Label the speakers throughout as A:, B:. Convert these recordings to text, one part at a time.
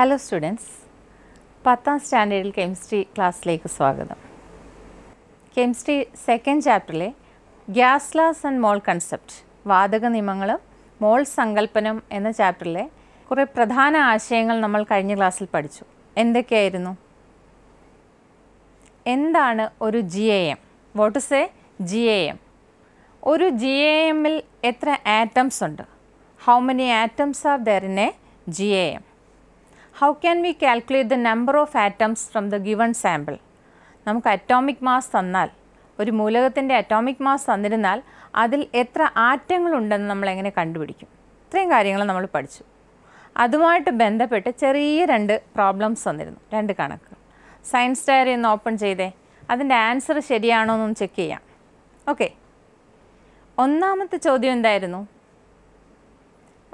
A: Hello students പത്താം സ്റ്റാൻഡേർഡിൽ chemistry ക്ലാസ്സിലേക്ക് സ്വാഗതം കെമിസ്ട്രി സെക്കൻഡ് ചാപ്റ്ററിലെ gas laws and mole concept വാതക നിയമങ്ങളും മോൾ സങ്കല്പനം എന്ന ചാപ്റ്ററിലെ കുറേ പ്രധാന ആശയങ്ങൾ നമ്മൾ കഴിഞ്ഞ ക്ലാസ്സിൽ പഠിച്ചു എന്തൊക്കെയായിരുന്നു എന്താണ് ഒരു G A M what's G A M ഒരു ജി എ എമ്മിൽ എത്ര ആറ്റംസ് ഉണ്ട് how many atoms are there in a G A M how can we calculate the number of atoms from the given sample? നമുക്ക് atomic mass തന്നാൽ ഒരു മൂലകത്തിൻ്റെ atomic mass തന്നിരുന്നാൽ അതിൽ എത്ര ആറ്റങ്ങളുണ്ടെന്ന് നമ്മൾ എങ്ങനെ കണ്ടുപിടിക്കും ഇത്രയും കാര്യങ്ങൾ നമ്മൾ പഠിച്ചു അതുമായിട്ട് ബന്ധപ്പെട്ട് ചെറിയ രണ്ട് പ്രോബ്ലംസ് വന്നിരുന്നു രണ്ട് കണക്ക് സയൻസ് ഡയറി ഒന്ന് ഓപ്പൺ ചെയ്തേ അതിൻ്റെ ആൻസർ ശരിയാണോ എന്നും ചെക്ക് ചെയ്യാം ഓക്കെ ഒന്നാമത്തെ ചോദ്യം എന്തായിരുന്നു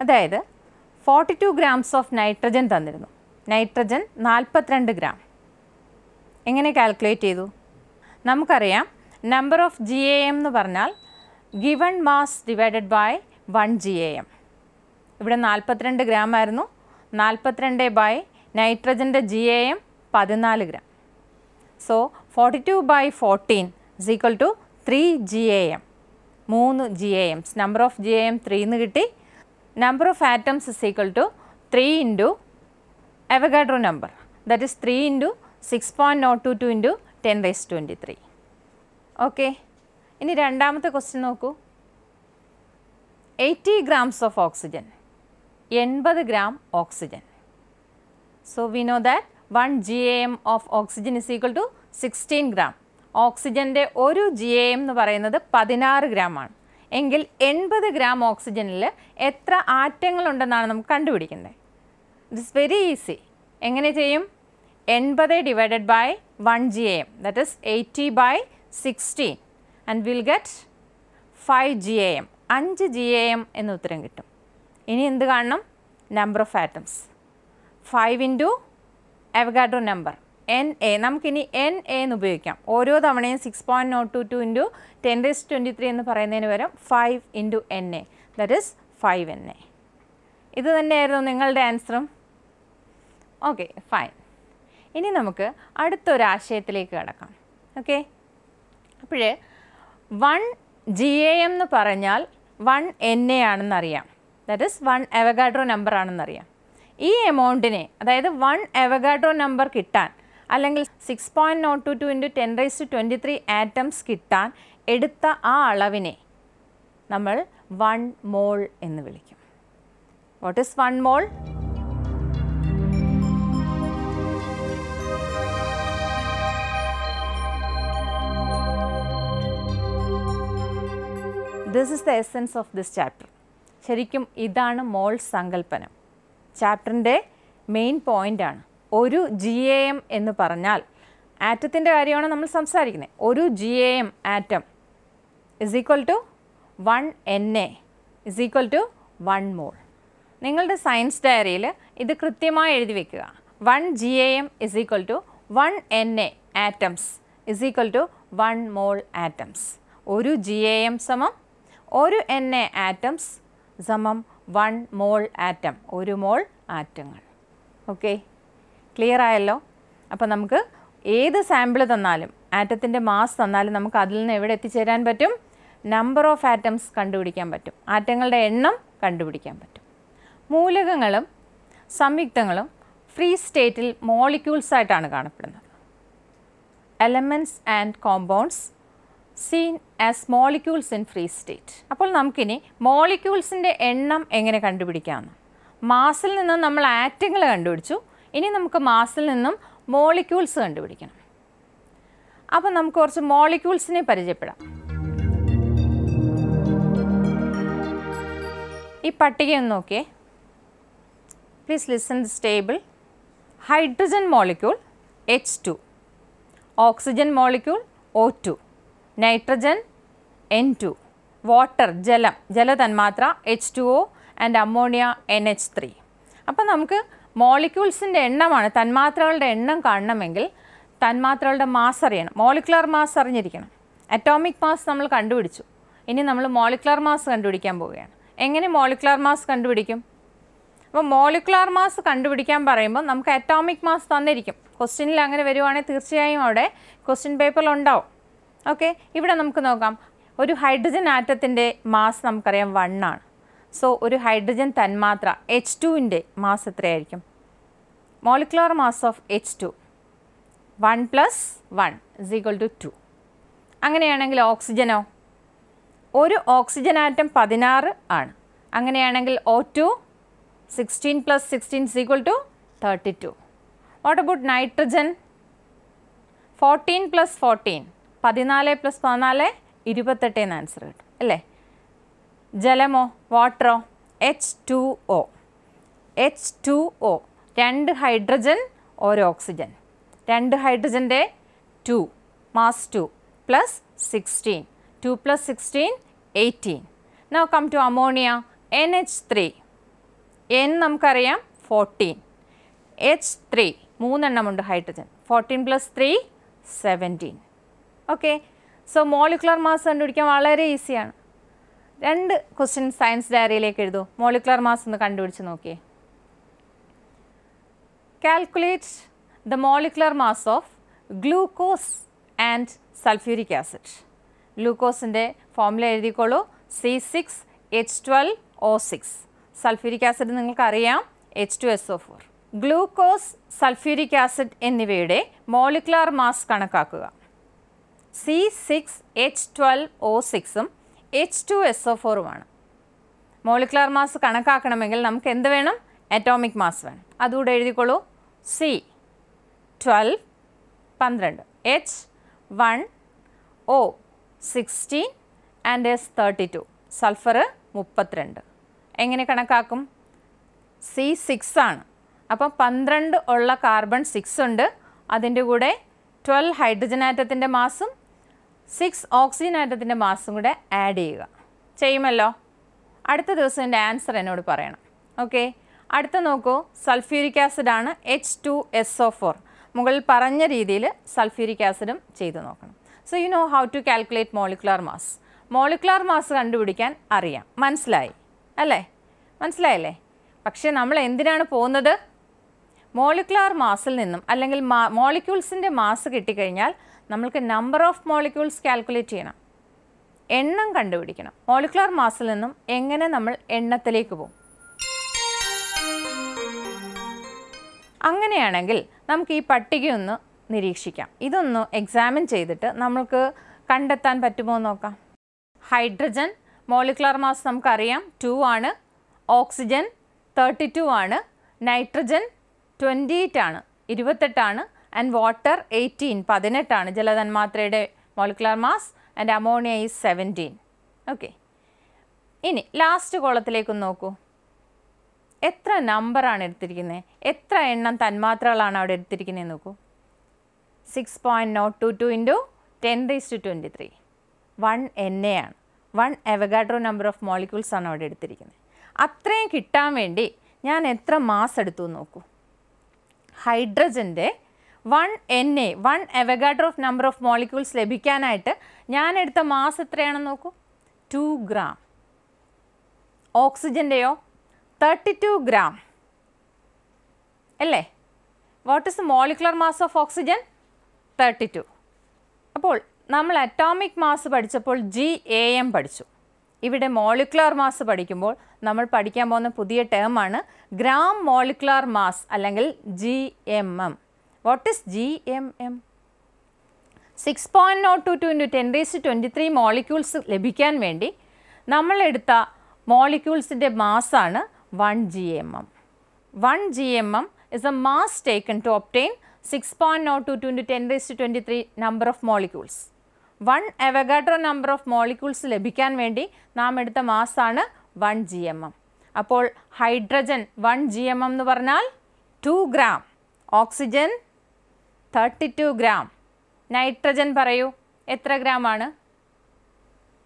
A: അതായത് forty two grams of nitrogen തന്നിരുന്നു നൈട്രജൻ നാൽപ്പത്തിരണ്ട് ഗ്രാം എങ്ങനെ കാൽക്കുലേറ്റ് ചെയ്തു നമുക്കറിയാം number of G A M എന്ന് പറഞ്ഞാൽ given mass divided by one G A M ഇവിടെ നാൽപ്പത്തിരണ്ട് ഗ്രാം ആയിരുന്നു നാൽപ്പത്തിരണ്ട് ബൈ നൈട്രജൻ്റെ ജി എ എം പതിനാല് gram so forty two by fourteen is equal to three G A M മൂന്ന് G A Ms number of G A M ത്രീന്ന് കിട്ടി number of atoms is equal to three into Avogadro number that is 3 into 6.022 into 10 raised 23. Okay. ഇനി രണ്ടാമത്തെ question നോക്കൂ eighty grams of oxygen എൺപത് gram oxygen so we know that one G A M of oxygen is equal to sixteen gram ഓക്സിജൻ്റെ ഒരു G A M എന്ന് പറയുന്നത് പതിനാറ് ഗ്രാമാണ് എങ്കിൽ എൺപത് ഗ്രാം ഓക്സിജനിൽ എത്ര ആറ്റങ്ങളുണ്ടെന്നാണ് നമുക്ക് കണ്ടുപിടിക്കേണ്ടത് ഇറ്റ്സ് വെരി ഈസി എങ്ങനെ ചെയ്യും എൺപത് divided by one G M that is eighty by sixteen and will get five G A M അഞ്ച് ജി എ എം എന്ന ഉത്തരം കിട്ടും ഇനി എന്ത് കാണണം number of atoms five into Avogadro number N A നമുക്കിനി എൻ എ എന്ന് ഉപയോഗിക്കാം ഓരോ തവണയും six point nought two two into ten raise twenty three എന്ന് പറയുന്നതിന് പകരം five into N A that is five N A ഇത് തന്നെയായിരുന്നു നിങ്ങളുടെ ആൻസറും ഓക്കെ ഫൈൻ ഇനി നമുക്ക് അടുത്തൊരാശയത്തിലേക്ക് കിടക്കാം ഓക്കെ അപ്പോൾ വൺ ജി എ എം എന്ന് പറഞ്ഞാൽ വൺ എൻ എ ആണെന്നറിയാം that is one Avogadro number ആണെന്നറിയാം ഈ എമൗണ്ടിനെ അതായത് വൺ എവഗാഡ്രോ നമ്പർ കിട്ടാൻ അല്ലെങ്കിൽ six point nought two two into ten raise to twenty three atoms കിട്ടാൻ എടുത്ത ആ അളവിനെ നമ്മൾ വൺ മോൾ എന്ന് വിളിക്കും what is one mole this is the essence of this chapter ശരിക്കും ഇതാണ് മോൾ സങ്കല്പനം ചാപ്റ്ററിൻ്റെ മെയിൻ പോയിൻ്റാണ് ഒരു ജി എ എം എന്ന് പറഞ്ഞാൽ ആറ്റത്തിൻ്റെ കാര്യമാണ് നമ്മൾ സംസാരിക്കുന്നത് ഒരു G A M atom is equal to one N A is equal to one mole നിങ്ങളുടെ സയൻസ് ഡയറിയിൽ ഇത് കൃത്യമായി എഴുതി വെക്കുക one G A M is equal to one N A atoms is equal to one mole atoms ഒരു G A M സമം ഒരു N A atoms സമം വൺ മോൾ ആറ്റം ഒരു മോൾ ആറ്റങ്ങൾ ഓക്കെ ക്ലിയർ ആയല്ലോ അപ്പോൾ നമുക്ക് ഏത് സാമ്പിൾ തന്നാലും ആറ്റത്തിൻ്റെ മാസ് തന്നാലും നമുക്ക് അതിൽ നിന്ന് എവിടെ എത്തിച്ചേരാൻ പറ്റും നമ്പർ ഓഫ് ആറ്റംസ് കണ്ടുപിടിക്കാൻ പറ്റും ആറ്റങ്ങളുടെ എണ്ണം കണ്ടുപിടിക്കാൻ പറ്റും മൂലകങ്ങളും സംയുക്തങ്ങളും ഫ്രീ സ്റ്റേറ്റിൽ മോളിക്യൂൾസ് ആയിട്ടാണ് കാണപ്പെടുന്നത് elements and compounds seen as molecules in free state അപ്പോൾ നമുക്കിനി മോളിക്യൂൾസിൻ്റെ എണ്ണം എങ്ങനെ കണ്ടുപിടിക്കാമെന്ന് മാസിൽ നിന്നും നമ്മൾ ആറ്റങ്ങൾ കണ്ടുപിടിച്ചു ഇനി നമുക്ക് മാസിൽ നിന്നും മോളിക്യൂൾസ് കണ്ടുപിടിക്കണം അപ്പോൾ നമുക്ക് കുറച്ച് മോളിക്യൂൾസിനെ പരിചയപ്പെടാം ഈ പട്ടികയൊന്ന് നോക്കിയേ please listen this table hydrogen molecule H two oxygen molecule O two nitrogen N two water ജലം ജലതന്മാത്ര H two O and ammonia N H three അപ്പോൾ നമുക്ക് മോളിക്യൂൾസിൻ്റെ എണ്ണമാണ് തന്മാത്രകളുടെ എണ്ണം കാണണമെങ്കിൽ തന്മാത്രകളുടെ മാസ് അറിയണം മോളിക്കുലർ മാസ് അറിഞ്ഞിരിക്കണം അറ്റോമിക് മാസ് നമ്മൾ കണ്ടുപിടിച്ചു ഇനി നമ്മൾ മോളിക്കുലർ മാസ് കണ്ടുപിടിക്കാൻ പോവുകയാണ് എങ്ങനെ മോളിക്കുലർ മാസ് കണ്ടുപിടിക്കും അപ്പോൾ മോളിക്കുലർ മാസ് കണ്ടുപിടിക്കാൻ പറയുമ്പോൾ നമുക്ക് അറ്റോമിക് മാസ് തന്നിരിക്കും ക്വസ്റ്റ്യനിൽ അങ്ങനെ വരുവാണെങ്കിൽ തീർച്ചയായും അവിടെ ക്വസ്റ്റ്യൻ പേപ്പറിൽ ഉണ്ടാവും ഓക്കെ ഇവിടെ നമുക്ക് നോക്കാം ഒരു ഹൈഡ്രജൻ ആറ്റത്തിൻ്റെ മാസ് നമുക്കറിയാം വണ്ണാണ് സോ ഒരു ഹൈഡ്രജൻ തന്മാത്ര എച്ച് ടുവിൻ്റെ മാസ് എത്രയായിരിക്കും molecular mass of H two one plus one is equal to two അങ്ങനെയാണെങ്കിൽ ഓക്സിജനോ ഒരു ഓക്സിജൻ ആറ്റം പതിനാറ് ആണ് അങ്ങനെയാണെങ്കിൽ O two sixteen plus sixteen is equal to thirty two what about nitrogen fourteen plus fourteen പതിനാല് plus പതിനാല് ഇരുപത്തെട്ട് എന്ന ആൻസർ കിട്ടും അല്ലേ ജലമോ വാട്ടറോ H two O H two O രണ്ട് ഹൈഡ്രജൻ ഒരു ഓക്സിജൻ രണ്ട് ഹൈഡ്രജൻ്റെ two mass two plus sixteen two plus sixteen eighteen now come to ammonia N H three N നമുക്കറിയാം ഫോർട്ടീൻ എച്ച് ത്രീ മൂന്നെണ്ണമുണ്ട് hydrogen fourteen plus three seventeen okay so molecular mass കണ്ടുപിടിക്കാൻ വളരെ ഈസിയാണ് രണ്ട് question science ഡയറിയിലേക്ക് എഴുതൂ molecular mass ഒന്ന് കണ്ടുപിടിച്ച് നോക്കിയേ calculate the molecular mass of glucose and sulphuric acid ഗ്ലൂക്കോസിൻ്റെ ഫോമുല എഴുതിക്കോളൂ C six H twelve O six sulphuric acid നിങ്ങൾക്കറിയാം H two S O four glucose sulphuric acid എന്നിവയുടെ മോളിക്കുലാർ മാസ് കണക്കാക്കുക C six H twelve O സിക്സും H two S O ഫോറുമാണ് molecular mass കണക്കാക്കണമെങ്കിൽ നമുക്ക് എന്ത് വേണം അറ്റോമിക് മാസ് വേണം അതുകൂടെ എഴുതിക്കോളൂ സി ട്വൽവ് പന്ത്രണ്ട് H one O sixteen and S thirty two sulphur മുപ്പത്തിരണ്ട് എങ്ങനെ കണക്കാക്കും സി സിക്സ് ആണ് അപ്പം പന്ത്രണ്ട് ഉള്ള കാർബൺ സിക്സ് ഉണ്ട് അതിൻ്റെ കൂടെ ട്വൽവ് ഹൈഡ്രജൻ ആറ്റത്തിൻ്റെ മാസും സിക്സ് ഓക്സിജൻ ആറ്റത്തിൻ്റെ മാസും കൂടെ ആഡ് ചെയ്യുക ചെയ്യുമല്ലോ അടുത്ത ദിവസം എൻ്റെ ആൻസർ എന്നോട് പറയണം ഓക്കെ അടുത്ത നോക്കൂ സൾഫ്യൂരിക് ആസിഡാണ് H two S O four മുകളിൽ പറഞ്ഞ രീതിയിൽ സൾഫ്യൂരിക് ആസിഡും ചെയ്തു നോക്കണം so you know how to calculate molecular mass molecular mass കണ്ടുപിടിക്കാൻ അറിയാം മനസ്സിലായി അല്ലേ മനസ്സിലായല്ലേ പക്ഷേ നമ്മൾ എന്തിനാണ് പോകുന്നത് മോളിക്കുലാർ മാസിൽ നിന്നും അല്ലെങ്കിൽ മോളിക്യൂൾസിൻ്റെ മാസ് കിട്ടിക്കഴിഞ്ഞാൽ നമ്മൾക്ക് നമ്പർ ഓഫ് മോളിക്യൂൾസ് കാൽക്കുലേറ്റ് ചെയ്യണം എണ്ണം കണ്ടുപിടിക്കണം മോളിക്കുലാർ മാസിൽ നിന്നും എങ്ങനെ നമ്മൾ എണ്ണത്തിലേക്ക് പോകും അങ്ങനെയാണെങ്കിൽ നമുക്ക് ഈ പട്ടികയൊന്ന് നിരീക്ഷിക്കാം ഇതൊന്ന് എക്സാമിൻ ചെയ്തിട്ട് നമ്മൾക്ക് കണ്ടെത്താൻ പറ്റുമോ എന്ന് നോക്കാം ഹൈഡ്രജൻ മോളിക്കുലാർ മാസ് നമുക്കറിയാം ടു ആണ് ഓക്സിജൻ തേർട്ടി ടു ആണ് നൈട്രജൻ ട്വൻറ്റി എയ്റ്റ് ആണ് ഇരുപത്തെട്ടാണ് ആൻഡ് വാട്ടർ എയ്റ്റീൻ പതിനെട്ടാണ് ജലതന്മാത്രയുടെ molecular mass and ammonia is seventeen okay ഇനി ലാസ്റ്റ് കോളത്തിലേക്ക് നോക്കൂ എത്ര നമ്പറാണ് എടുത്തിരിക്കുന്നത് എത്ര എണ്ണം തന്മാത്രകളാണ് അവിടെ എടുത്തിരിക്കുന്നത് നോക്കൂ six point nought two two into ten raise to twenty three one N A ആണ് one Avogadro number of molecules ആണ് അവിടെ എടുത്തിരിക്കുന്നത് അത്രയും കിട്ടാൻ വേണ്ടി ഞാൻ എത്ര മാസ് എടുത്തു നോക്കൂ ഹൈഡ്രജൻ്റെ one N A one Avogadro of number of molecules ലഭിക്കാനായിട്ട് ഞാൻ എടുത്ത മാസ് എത്രയാണെന്ന് നോക്കൂ ടു ഗ്രാം ഓക്സിജൻ്റെയോ തേർട്ടി ടു ഗ്രാം അല്ലേ what is molecular mass of oxygen thirty two അപ്പോൾ നമ്മൾ അറ്റോമിക് മാസ് പഠിച്ചപ്പോൾ ജി എ എം പഠിച്ചു ഇവിടെ മോളിക്കുലാർ മാസ് പഠിക്കുമ്പോൾ നമ്മൾ പഠിക്കാൻ പോകുന്ന പുതിയ ടേമാണ് ഗ്രാം മോളിക്കുലാർ മാസ് അല്ലെങ്കിൽ G M M what is G M M six point nought two two into ten raise twenty three molecules ലഭിക്കാൻ വേണ്ടി നമ്മളെടുത്ത മോളിക്യൂൾസിൻ്റെ മാസാണ് one G M M one G M M is a mass taken to obtain six point nought two two into ten raise to twenty three number of molecules one Avogadro number of molecules ലഭിക്കാൻ വേണ്ടി നാം എടുത്ത മാസാണ് one G M M അപ്പോൾ hydrogen one G M M എന്ന് പറഞ്ഞാൽ two gram oxygen thirty two gram nitrogen പറയൂ എത്ര ഗ്രാമാണ്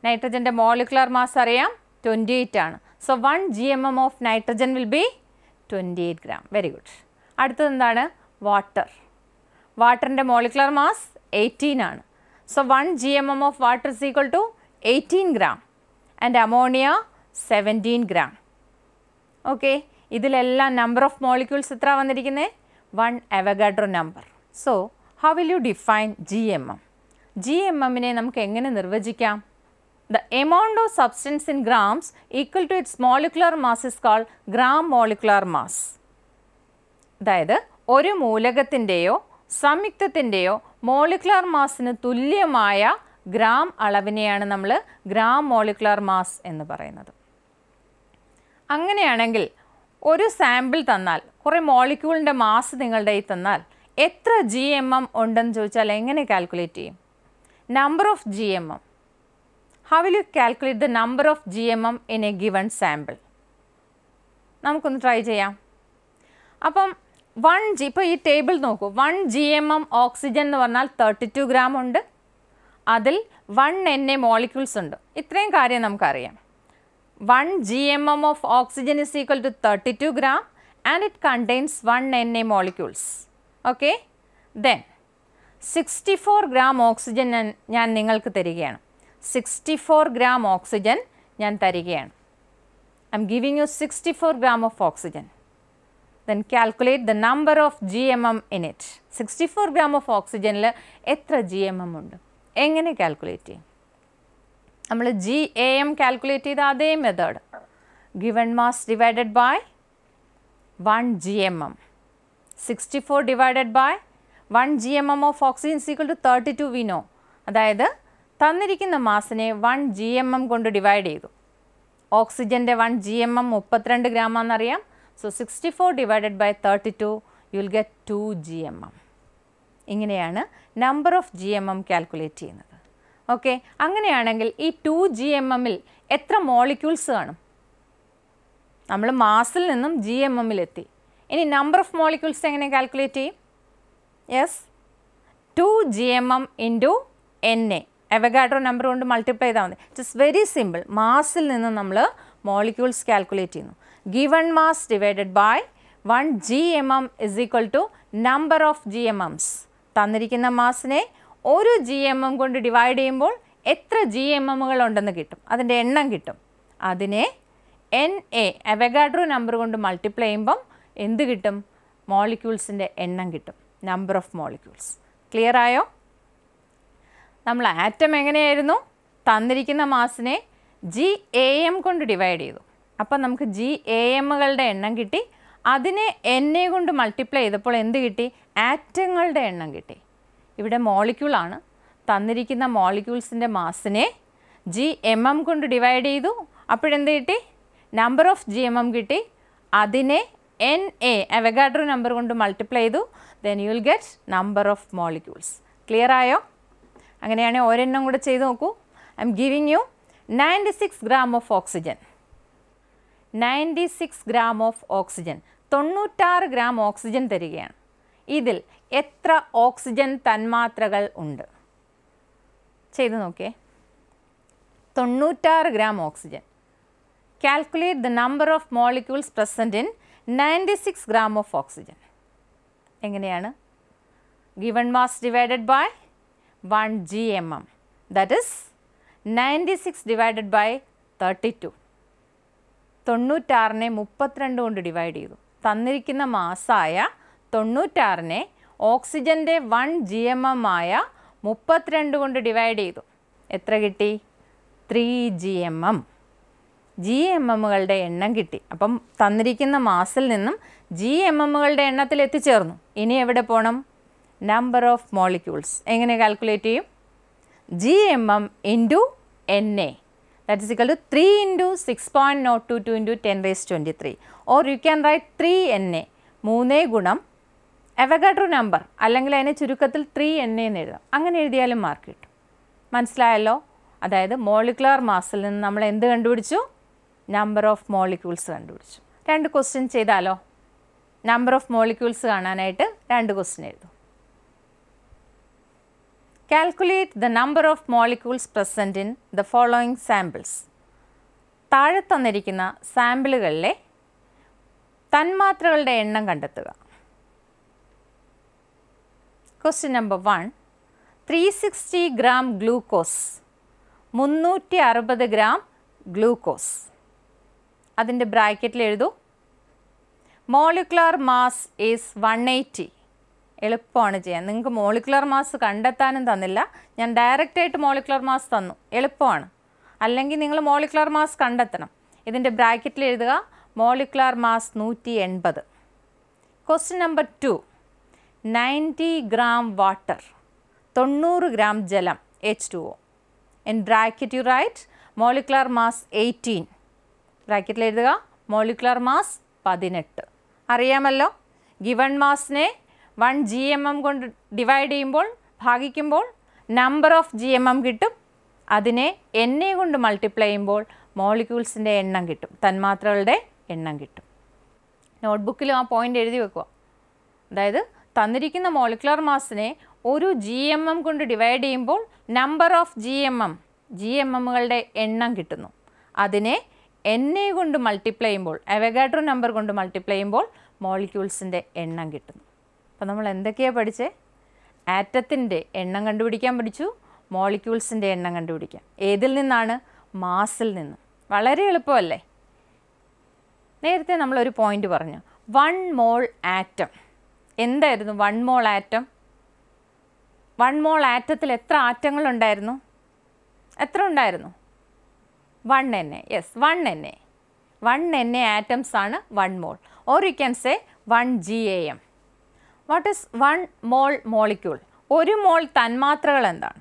A: നൈട്രജൻ്റെ മോളിക്കുലർ മാസ് അറിയാം ട്വൻറ്റി എയ്റ്റ് ആണ് so one G M M of nitrogen will be twenty eight gram very good അടുത്തത് എന്താണ് വാട്ടർ വാട്ടറിൻ്റെ മോളിക്കുലർ മാസ് എയ്റ്റീൻ ആണ് So 1 gmm of water is equal to 18 gram and ammonia 17 gram. Okay. ഇതിലെല്ലാം number of molecules എത്ര വന്നിരിക്കുന്നത് one Avogadro number so how will you define G M M G M എമ്മിനെ നമുക്ക് എങ്ങനെ നിർവചിക്കാം the amount of substance in grams equal to its molecular mass is call gram molecular mass അതായത് ഒരു മൂലകത്തിൻ്റെയോ സംയുക്തത്തിൻ്റെയോ molecular മാസിന് തുല്യമായ gram അളവിനെയാണ് നമ്മൾ gram molecular mass എന്ന് പറയുന്നത് അങ്ങനെയാണെങ്കിൽ ഒരു സാമ്പിൾ തന്നാൽ കുറേ മോളിക്യൂളിൻ്റെ മാസ് നിങ്ങളുടെ ഈ തന്നാൽ എത്ര ജി എം എം ഉണ്ടെന്ന് ചോദിച്ചാൽ എങ്ങനെ കാൽക്കുലേറ്റ് ചെയ്യും number of G M M how will you calculate the number of G M M in a given sample നമുക്കൊന്ന് ട്രൈ ചെയ്യാം അപ്പം വൺ ജി ഇപ്പോൾ ഈ ടേബിൾ നോക്കൂ one G M M oxygen എന്ന് പറഞ്ഞാൽ തേർട്ടി ടു ഗ്രാം ഉണ്ട് അതിൽ വൺ എൻ എ മോളിക്യൂൾസ് ഉണ്ട് ഇത്രയും കാര്യം നമുക്കറിയാം one G M M of oxygen is equal to thirty two gram and it contains one N A molecules okay then sixty four gram oxygen ഞാൻ നിങ്ങൾക്ക് തരികയാണ് sixty four gram oxygen ഞാൻ തരികയാണ് I'm giving you sixty four gram of oxygen then calculate the number of GMM in it. 64 gram of oxygen എത്ര G M M ഉണ്ട് എങ്ങനെ calculate ചെയ്യും നമ്മൾ ജി എ എം കാൽക്കുലേറ്റ് ചെയ്ത അതേ method given mass divided by one G M M sixty four divided by one G M M of oxygen is equal to thirty two വിനോ അതായത് തന്നിരിക്കുന്ന മാസിനെ വൺ ജി എം എം കൊണ്ട് divide ചെയ്തു ഓക്സിജൻ്റെ one G M M മുപ്പത്തിരണ്ട് ഗ്രാമാണെന്നറിയാം So, 64 divided by 32 you will get 2 GMM. ഇങ്ങനെയാണ് number of G M M calculate ചെയ്യുന്നത് ഓക്കെ അങ്ങനെയാണെങ്കിൽ ഈ ടു ജി എം എമ്മിൽ എത്ര മോളിക്യൂൾസ് കാണും നമ്മൾ മാസിൽ നിന്നും ജി എം എമ്മിലെത്തി ഇനി നമ്പർ ഓഫ് മോളിക്യൂൾസ് എങ്ങനെ കാൽക്കുലേറ്റ് ചെയ്യും yes two G M M into N A Avogadro number കൊണ്ട് മൾട്ടിപ്ലൈ ചെയ്താൽ മതി ഇറ്റ്സ് വെരി സിമ്പിൾ മാസിൽ നിന്ന് നമ്മൾ മോളിക്യൂൾസ് കാൽക്കുലേറ്റ് ചെയ്യുന്നു given mass divided by 1 gmm is equal to number of gmms. തന്നിരിക്കുന്ന മാസിനെ ഒരു ജി എം എം കൊണ്ട് ഡിവൈഡ് ചെയ്യുമ്പോൾ എത്ര ജി എം എമ്മുകൾ ഉണ്ടെന്ന് കിട്ടും അതിൻ്റെ എണ്ണം കിട്ടും അതിനെ എൻ എ അവഗാഡ്രോ നമ്പർ കൊണ്ട് മൾട്ടിപ്ലൈ ചെയ്യുമ്പം എന്ത് കിട്ടും മോളിക്യൂൾസിൻ്റെ എണ്ണം കിട്ടും നമ്പർ ഓഫ് മോളിക്യൂൾസ് ക്ലിയർ ആയോ നമ്മൾ ആറ്റം എങ്ങനെയായിരുന്നു തന്നിരിക്കുന്ന മാസിനെ ജി എ എം കൊണ്ട് ഡിവൈഡ് ചെയ്തു അപ്പം നമുക്ക് ജി എ എമ്മുകളുടെ എണ്ണം കിട്ടി അതിനെ എൻ എ കൊണ്ട് മൾട്ടിപ്ലൈ ചെയ്തപ്പോൾ എന്ത് കിട്ടി ആറ്റങ്ങളുടെ എണ്ണം കിട്ടി ഇവിടെ മോളിക്യൂളാണ് തന്നിരിക്കുന്ന മോളിക്യൂൾസിൻ്റെ മാസിനെ ജി എം എം കൊണ്ട് ഡിവൈഡ് ചെയ്തു അപ്പോഴെന്ത് കിട്ടി number of G M M കിട്ടി അതിനെ എൻ എ അവഗാഡ്രോ നമ്പർ കൊണ്ട് മൾട്ടിപ്ലൈ ചെയ്തു then you will get number of molecules clear ആയോ അങ്ങനെയാണെങ്കിൽ ഓരെണ്ണം കൂടെ ചെയ്ത് നോക്കൂ I'm giving you ninety six gram of oxygen ninety six gram of oxygen തൊണ്ണൂറ്റാറ് ഗ്രാം ഓക്സിജൻ തരികയാണ് ഇതിൽ എത്ര ഓക്സിജൻ തന്മാത്രകൾ ഉണ്ട് ചെയ്തു നോക്കിയേ തൊണ്ണൂറ്റാറ് gram oxygen calculate the number of molecules present in ninety six gram of oxygen എങ്ങനെയാണ് given mass divided by one G M M that is ninety six divided by thirty two തൊണ്ണൂറ്റാറിനെ മുപ്പത്തിരണ്ട് കൊണ്ട് divide ചെയ്തു തന്നിരിക്കുന്ന മാസമായ തൊണ്ണൂറ്റാറിനെ ഓക്സിജൻ്റെ one G M M ആയ മുപ്പത്തിരണ്ട് കൊണ്ട് ഡിവൈഡ് ചെയ്തു എത്ര കിട്ടി three G M M G M എമ്മുകളുടെ എണ്ണം കിട്ടി അപ്പം തന്നിരിക്കുന്ന മാസിൽ നിന്നും ജി എം എമ്മുകളുടെ എണ്ണത്തിൽ എത്തിച്ചേർന്നു ഇനി എവിടെ പോകണം നമ്പർ ഓഫ് മോളിക്യൂൾസ് എങ്ങനെ കാൽക്കുലേറ്റ് ചെയ്യും G M M into N A that is equal to 3 into 6.022 into 10 raised 23 or you can write 3 NA 3 ഗുണം എവഗാഡ്രോ നമ്പർ അല്ലെങ്കിൽ അതിനെ ചുരുക്കത്തിൽ ത്രീ എൻ എന്ന് എഴുതാം അങ്ങനെ എഴുതിയാലും മാർക്ക് കിട്ടും മനസ്സിലായല്ലോ അതായത് മോളിക്കുലർ മാസിൽ നിന്ന് നമ്മൾ എന്ത് കണ്ടുപിടിച്ചു നമ്പർ ഓഫ് മോളിക്യൂൾസ് കണ്ടുപിടിച്ചു രണ്ട് ക്വസ്റ്റ്യൻ ചെയ്താലോ നമ്പർ ഓഫ് മോളിക്യൂൾസ് കാണാനായിട്ട് രണ്ട് ക്വസ്റ്റ്യൻ എഴുതും calculate the number of molecules present in the following samples താഴെ തന്നിരിക്കുന്ന സാമ്പിളുകളിലെ തന്മാത്രകളുടെ എണ്ണം കണ്ടെത്തുക question number one three sixty gram glucose മുന്നൂറ്റി അറുപത് ഗ്രാം ഗ്ലൂക്കോസ് അതിൻ്റെ ബ്രാക്കറ്റിൽ എഴുതൂ molecular mass is one eighty എളുപ്പമാണ് ചെയ്യാൻ നിങ്ങൾക്ക് മോളിക്കുലർ മാസ് കണ്ടെത്താനും തന്നില്ല ഞാൻ ഡയറക്റ്റായിട്ട് മോളിക്കുലർ മാസ് തന്നു എളുപ്പമാണ് അല്ലെങ്കിൽ നിങ്ങൾ മോളിക്കുലർ മാസ് കണ്ടെത്തണം ഇതിൻ്റെ ബ്രാക്കറ്റിൽ എഴുതുക മോളിക്കുലർ മാസ് നൂറ്റി എൺപത് question number two ninety gram water തൊണ്ണൂറ് ഗ്രാം ജലം H two O in bracket you write molecular mass eighteen ബ്രാക്കറ്റിൽ എഴുതുക മോളിക്കുലർ മാസ് പതിനെട്ട് അറിയാമല്ലോ ഗിവൺ മാസിനെ വൺ ജി എം എം കൊണ്ട് ഡിവൈഡ് ചെയ്യുമ്പോൾ ഭാഗിക്കുമ്പോൾ number of G M M കിട്ടും അതിനെ എന്നെ കൊണ്ട് മൾട്ടിപ്ലൈ ചെയ്യുമ്പോൾ മോളിക്യൂൾസിൻ്റെ എണ്ണം കിട്ടും തന്മാത്രകളുടെ എണ്ണം കിട്ടും നോട്ട്ബുക്കിലും ആ പോയിൻ്റ് എഴുതി വെക്കുക അതായത് തന്നിരിക്കുന്ന മോളിക്കുലർ മാസിനെ ഒരു ജി എം എം കൊണ്ട് ഡിവൈഡ് ചെയ്യുമ്പോൾ number of G M M G M എമ്മുകളുടെ എണ്ണം കിട്ടുന്നു അതിനെ എന്നെ കൊണ്ട് മൾട്ടിപ്ലൈ ചെയ്യുമ്പോൾ അവഗാഡ്രോ നമ്പർ കൊണ്ട് മൾട്ടിപ്ലൈ ചെയ്യുമ്പോൾ മോളിക്യൂൾസിൻ്റെ എണ്ണം കിട്ടുന്നു അപ്പോൾ നമ്മൾ എന്തൊക്കെയാണ് പഠിച്ചേ ആറ്റത്തിൻ്റെ എണ്ണം കണ്ടുപിടിക്കാൻ പഠിച്ചു മോളിക്യൂൾസിൻ്റെ എണ്ണം കണ്ടുപിടിക്കാം ഏതിൽ നിന്നാണ് മാസിൽ നിന്ന് വളരെ എളുപ്പമല്ലേ നേരത്തെ നമ്മളൊരു പോയിന്റ് പറഞ്ഞു വൺ മോൾ ആറ്റം എന്തായിരുന്നു one mole atom one mole ആറ്റത്തിൽ എത്ര ആറ്റങ്ങൾ ഉണ്ടായിരുന്നു എത്ര ഉണ്ടായിരുന്നു one N A yes one N A one N A atoms ആണ് one mole or you can say one G A M what is one mole molecule ഒരു mole തന്മാത്രകൾ എന്താണ്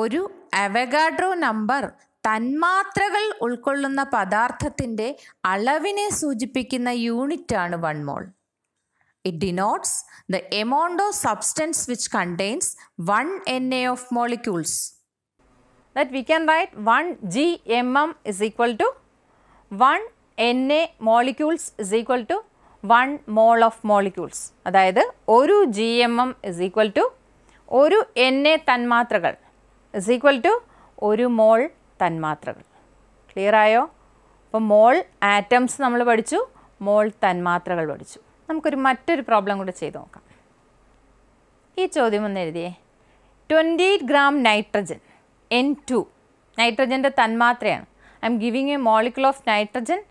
A: ഒരു അവഗാഡ്രോ നമ്പർ തന്മാത്രകൾ ഉൾക്കൊള്ളുന്ന പദാർത്ഥത്തിൻ്റെ അളവിനെ സൂചിപ്പിക്കുന്ന യൂണിറ്റാണ് one mole it denotes the amount of substance which contains one N A of molecules that we can write one G M M is equal to one N A molecules is equal to one mole of molecules അതായത് ഒരു G M M is equal to ഒരു N A തന്മാത്രകൾ is equal to ഒരു mole തന്മാത്രകൾ clear ആയോ അപ്പോൾ മോൾ atoms നമ്മൾ പഠിച്ചു മോൾ തന്മാത്രകൾ പഠിച്ചു നമുക്കൊരു മറ്റൊരു പ്രോബ്ലം കൂടെ ചെയ്ത് നോക്കാം ഈ ചോദ്യം ഒന്ന് എഴുതിയേ twenty gram nitrogen N two നൈട്രജൻ്റെ തന്മാത്രയാണ് I'm giving a molecule of nitrogen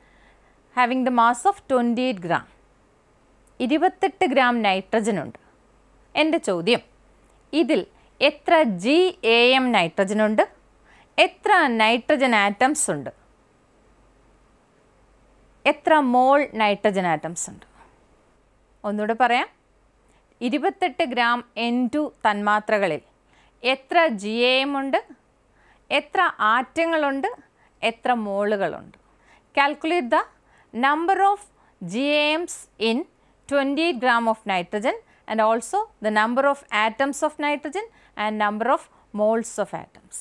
A: having the mass of twenty gram ഇരുപത്തെട്ട് ഗ്രാം നൈട്രജൻ ഉണ്ട് എൻ്റെ ചോദ്യം ഇതിൽ എത്ര ജി എ എം നൈട്രജൻ ഉണ്ട് എത്ര നൈട്രജൻ ആറ്റംസ് ഉണ്ട് എത്ര മോൾ നൈട്രജൻ ആറ്റംസ് ഉണ്ട് ഒന്നുകൂടെ പറയാം ഇരുപത്തെട്ട് ഗ്രാം എൻ ടു തന്മാത്രകളിൽ എത്ര ജി എ എം ഉണ്ട് എത്ര ആറ്റങ്ങളുണ്ട് എത്ര മോളുകളുണ്ട് calculate the number of G A Ms in 28 gram of nitrogen and also the number of atoms of nitrogen and number of moles of atoms.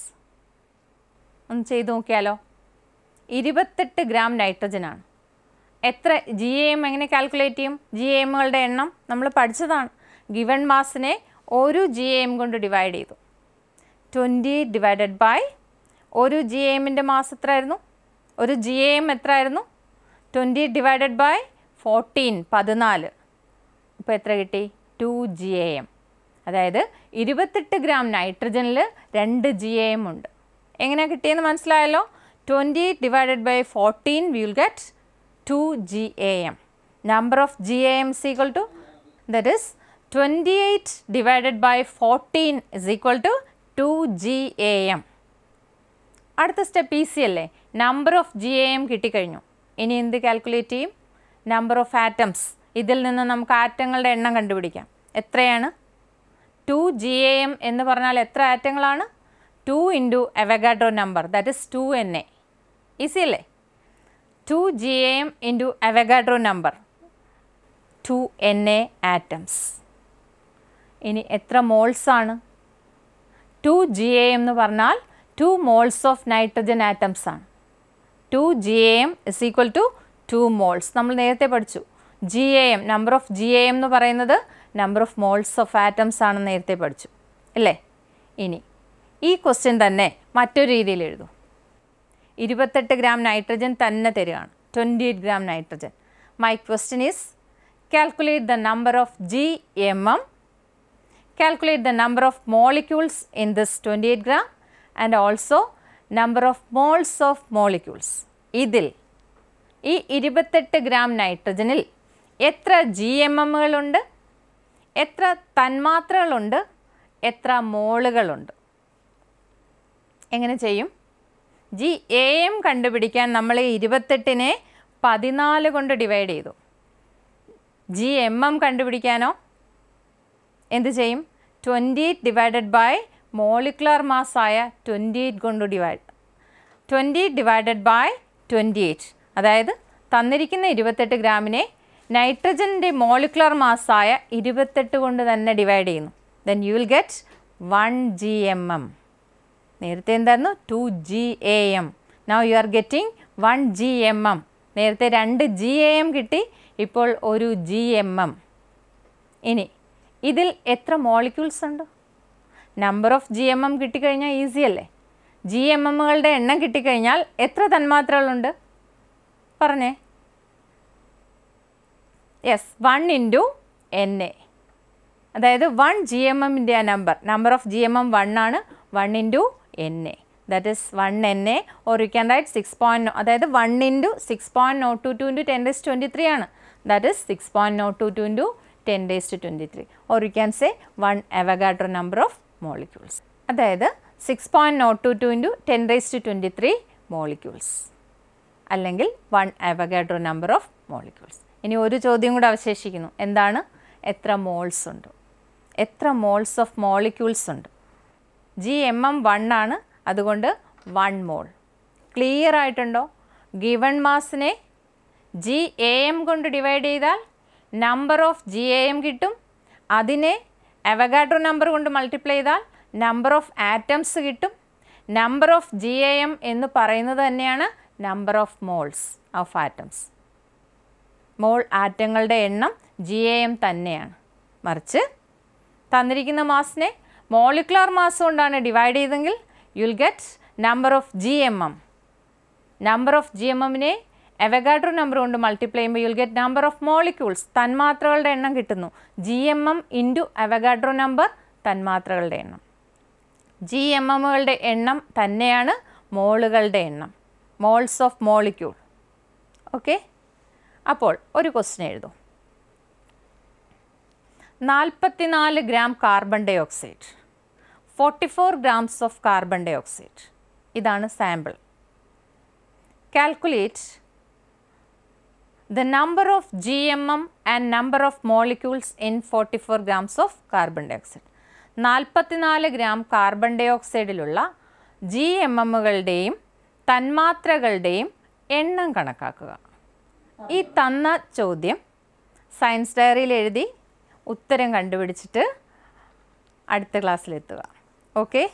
A: ഒന്ന് ചെയ്ത് നോക്കിയാലോ ഇരുപത്തെട്ട് ഗ്രാം നൈട്രജനാണ് എത്ര ജി എം എങ്ങനെ കാൽക്കുലേറ്റ് ചെയ്യും ജി എമ്മുകളുടെ എണ്ണം നമ്മൾ പഠിച്ചതാണ് ഗിവൺ മാസിനെ ഒരു ജി എം കൊണ്ട് ഡിവൈഡ് ചെയ്തു ട്വൻറ്റി ഡിവൈഡഡ് ബൈ ഒരു ജി എമ്മിൻ്റെ മാസ് എത്രയായിരുന്നു ഒരു ജി എം എത്രയായിരുന്നു ട്വൻറ്റി ഡിവൈഡഡ് ബൈ ഫോർട്ടീൻ പതിനാല് ഇപ്പോൾ എത്ര കിട്ടി ടു ജി എ എം അതായത് ഇരുപത്തെട്ട് ഗ്രാം നൈട്രജനിൽ രണ്ട് ജി എ എം ഉണ്ട് എങ്ങനെയാണ് കിട്ടിയെന്ന് മനസ്സിലായല്ലോ twenty divided by fourteen will get two G A M number of G A M is two that is twenty eight divided by fourteen is equal to two G A M അടുത്ത step easy അല്ലേ number of G A M കിട്ടിക്കഴിഞ്ഞു ഇനി എന്ത് calculate ചെയ്യും number of atoms ഇതിൽ നിന്ന് നമുക്ക് ആറ്റങ്ങളുടെ എണ്ണം കണ്ടുപിടിക്കാം എത്രയാണ് ടു ജി എ എം എന്ന് പറഞ്ഞാൽ എത്ര ആറ്റങ്ങളാണ് two into Avogadro number that is two N A easy അല്ലേ two G A M into Avogadro number two N A atoms ഇനി എത്ര മോൾസ് ആണ് ടു ജി എ എം എന്ന് പറഞ്ഞാൽ two moles of nitrogen atoms ആണ് two G A M is equal to two moles നമ്മൾ നേരത്തെ പഠിച്ചു G A M number of G A M എന്ന് പറയുന്നത് number of moles of atoms ആണെന്ന് നേരത്തെ പഠിച്ചു അല്ലേ ഇനി ഈ ക്വസ്റ്റ്യൻ തന്നെ മറ്റൊരു രീതിയിൽ എഴുതും ഇരുപത്തെട്ട് ഗ്രാം നൈട്രജൻ തന്നെ തരികയാണ് twenty eight gram nitrogen my question is calculate the number of G M M calculate the number of molecules in this twenty eight gram and also number of moles of molecules ഇതിൽ ഈ ഇരുപത്തെട്ട് gram നൈട്രജനിൽ എത്ര G M എമ്മുകളുണ്ട് എത്ര തന്മാത്രകളുണ്ട് എത്ര മോളുകളുണ്ട് എങ്ങനെ ചെയ്യും G A M കണ്ടുപിടിക്കാൻ നമ്മൾ ഇരുപത്തെട്ടിനെ പതിനാല് കൊണ്ട് ഡിവൈഡ് ചെയ്തു ജി എം എം കണ്ടുപിടിക്കാനോ എന്ത് ചെയ്യും twenty eight divided by molecular mass ആയ ട്വൻറ്റി എയ്റ്റ് കൊണ്ട് divide twenty divided by twenty eight അതായത് തന്നിരിക്കുന്ന ഇരുപത്തെട്ട് ഗ്രാമിനെ നൈട്രജൻ്റെ മോളിക്കുലർ മാസ്സായ ഇരുപത്തെട്ട് കൊണ്ട് തന്നെ ഡിവൈഡ് ചെയ്യുന്നു then you will get one G M M നേരത്തെ എന്തായിരുന്നു two G A M now you are getting one G M M നേരത്തെ രണ്ട് ജി എ എം കിട്ടി ഇപ്പോൾ ഒരു ജി എം എം ഇനി ഇതിൽ എത്ര മോളിക്യൂൾസ് ഉണ്ട് number of G M M കിട്ടിക്കഴിഞ്ഞാൽ ഈസി അല്ലേ ജി എം എമ്മുകളുടെ എണ്ണം കിട്ടിക്കഴിഞ്ഞാൽ എത്ര തന്മാത്രകളുണ്ട് പറഞ്ഞേ yes one into N A അതായത് വൺ ജി എം എമ്മിൻ്റെ ആ number number of G M M one ആണ് one into N A that is one N A or you can write six point അതായത് one into six point nought two two into ten raise twenty three ആണ് that is six point nought two two into ten raise to twenty three or you can say one Avogadro number of molecules അതായത് six point nought two two into ten raise to twenty three molecules അല്ലെങ്കിൽ one Avogadro number of molecules ഇനി ഒരു ചോദ്യം കൂടെ അവശേഷിക്കുന്നു എന്താണ് എത്ര moles ഉണ്ട് എത്ര മോൾസ് ഓഫ് മോളിക്യൂൾസ് ഉണ്ട് ജി എം എം വൺ ആണ് അതുകൊണ്ട് വൺ മോൾ ക്ലിയർ ആയിട്ടുണ്ടോ ഗിവൺ മാസിനെ ജി എ എം കൊണ്ട് ഡിവൈഡ് ചെയ്താൽ number of G A M കിട്ടും അതിനെ അവഗാഡ്രോ നമ്പർ കൊണ്ട് മൾട്ടിപ്ലൈ ചെയ്താൽ നമ്പർ ഓഫ് ആറ്റംസ് കിട്ടും number of G A M എന്ന് പറയുന്നത് തന്നെയാണ് number of moles of atoms mole ആറ്റങ്ങളുടെ എണ്ണം ജി എ എം തന്നെയാണ് മറിച്ച് തന്നിരിക്കുന്ന മാസിനെ മോളിക്കുലാർ മാസ് കൊണ്ടാണ് ഡിവൈഡ് ചെയ്തെങ്കിൽ you'll get number of G M M number of G M എമ്മിനെ എവഗാഡ്രോ നമ്പർ കൊണ്ട് മൾട്ടിപ്ലൈ ചെയ്യുമ്പോൾ you'll get number of molecules തന്മാത്രകളുടെ എണ്ണം കിട്ടുന്നു G M M into Avogadro number തന്മാത്രകളുടെ എണ്ണം ജി എം എമ്മുകളുടെ എണ്ണം തന്നെയാണ് മോളുകളുടെ എണ്ണം മോൾസ് ഓഫ് മോളിക്യൂൾ ഓക്കേ അപ്പോൾ ഒരു ക്വസ്റ്റ്യൻ എഴുതും നാൽപ്പത്തിനാല് gram carbon dioxide forty four grams of carbon dioxide ഇതാണ് sample calculate M number of GMM and number of molecules in 44 of carbon dioxide നാൽപ്പത്തിനാല് gram carbon ഡൈ ഓക്സൈഡിലുള്ള G M എമ്മുകളുടെയും തന്മാത്രകളുടെയും എണ്ണം കണക്കാക്കുക ഈ തന്ന ചോദ്യം സയൻസ് ഡയറിയിൽ എഴുതി ഉത്തരം കണ്ടുപിടിച്ചിട്ട് അടുത്ത ക്ലാസ്സിലെത്തുക ഓക്കേ